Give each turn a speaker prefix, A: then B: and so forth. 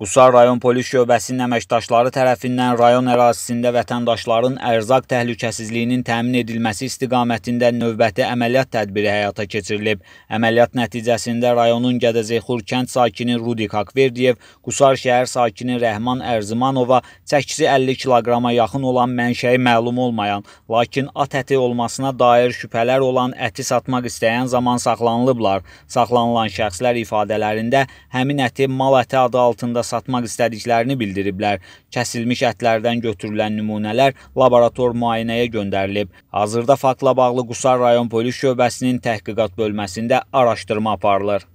A: Qusar rayon polis şöbəsinin əməkdaşları tərəfindən rayon ərazisində vətəndaşların ərzaq təhlükəsizliyinin təmin edilməsi istiqamətində növbəti əməliyyat tədbiri həyata keçirilib. Əməliyyat nəticəsində rayonun Gədəzeyxur kənd sakini Rudi Kakverdiyev, Qusar şəhər sakini Rəhman Ərzimanova çəkisi 50 kiloqrama yaxın olan mənşəyi məlum olmayan, lakin at əti olmasına dair şübhələr olan əti satmaq istəyən zaman saxlanılıblar. Saxlanılan şəxslər ifadələrində həmin əti mal əti adı altında satmaq istədiklərini bildiriblər. Kəsilmiş ətlərdən götürülən nümunələr laborator müayinəyə göndərilib. Hazırda faktla bağlı Qusar rayon polis şöbəsinin təhqiqat bölməsində araşdırma aparılır.